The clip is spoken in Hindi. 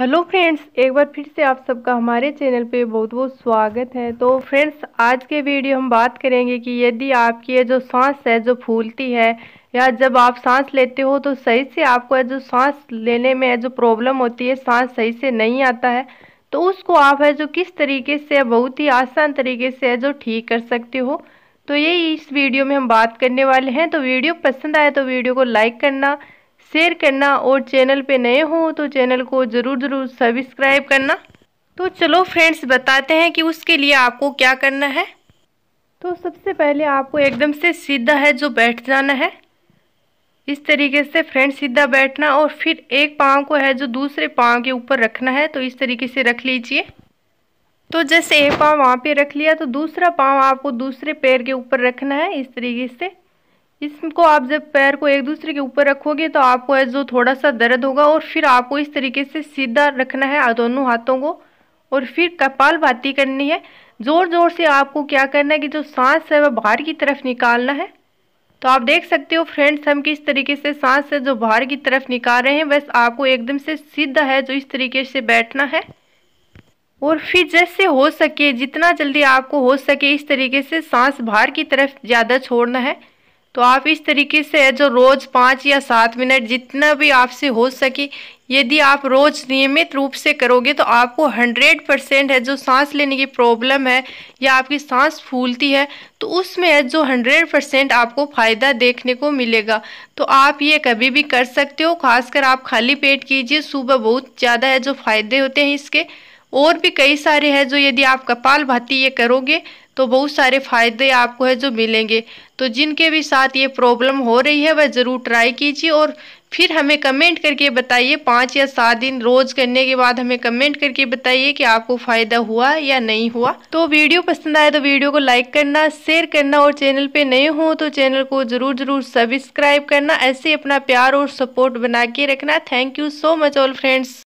हेलो फ्रेंड्स एक बार फिर से आप सबका हमारे चैनल पे बहुत बहुत स्वागत है तो फ्रेंड्स आज के वीडियो हम बात करेंगे कि यदि आपकी ये जो सांस है जो फूलती है या जब आप सांस लेते हो तो सही से आपको जो सांस लेने में जो प्रॉब्लम होती है सांस सही से नहीं आता है तो उसको आप है जो किस तरीके से बहुत ही आसान तरीके से है जो ठीक कर सकते हो तो यही इस वीडियो में हम बात करने वाले हैं तो वीडियो पसंद आए तो वीडियो को लाइक करना शेयर करना और चैनल पे नए हो तो चैनल को ज़रूर ज़रूर सब्सक्राइब करना तो चलो फ्रेंड्स बताते हैं कि उसके लिए आपको क्या करना है तो सबसे पहले आपको एकदम से सीधा है जो बैठ जाना है इस तरीके से फ्रेंड सीधा बैठना और फिर एक पाँव को है जो दूसरे पाँव के ऊपर रखना है तो इस तरीके से रख लीजिए तो जैसे एक पाँव वहाँ पे रख लिया तो दूसरा पाँव आपको दूसरे पैर के ऊपर रखना है इस तरीके से इसको आप जब पैर को एक दूसरे के ऊपर रखोगे तो आपको जो थोड़ा सा दर्द होगा और फिर आपको इस तरीके से सीधा रखना है दोनों हाथों को और फिर कपाल भाती करनी है ज़ोर ज़ोर से आपको क्या करना है कि जो सांस है वह बाहर की तरफ निकालना है तो आप देख सकते हो फ्रेंड्स हम किस तरीके से सांस है जो बाहर की तरफ निकाल रहे हैं बस आपको एकदम से सीधा है जो इस तरीके से बैठना है और फिर जैसे हो सके जितना जल्दी आपको हो सके इस तरीके से सांस बाहर की तरफ ज़्यादा छोड़ना है तो आप इस तरीके से जो रोज़ पाँच या सात मिनट जितना भी आपसे हो सके यदि आप रोज़ नियमित रूप से करोगे तो आपको हंड्रेड परसेंट है जो सांस लेने की प्रॉब्लम है या आपकी सांस फूलती है तो उसमें है जो हंड्रेड परसेंट आपको फ़ायदा देखने को मिलेगा तो आप ये कभी भी कर सकते हो खासकर आप खाली पेट कीजिए सुबह बहुत ज़्यादा है जो फ़ायदे होते हैं इसके और भी कई सारे हैं जो यदि आप कपाल भाती ये करोगे तो बहुत सारे फ़ायदे आपको है जो मिलेंगे तो जिनके भी साथ ये प्रॉब्लम हो रही है वह ज़रूर ट्राई कीजिए और फिर हमें कमेंट करके बताइए पाँच या सात दिन रोज़ करने के बाद हमें कमेंट करके बताइए कि आपको फ़ायदा हुआ या नहीं हुआ तो वीडियो पसंद आए तो वीडियो को लाइक करना शेयर करना और चैनल पे नए हो तो चैनल को ज़रूर ज़रूर सब्सक्राइब करना ऐसे अपना प्यार और सपोर्ट बना के रखना thank you so much all friends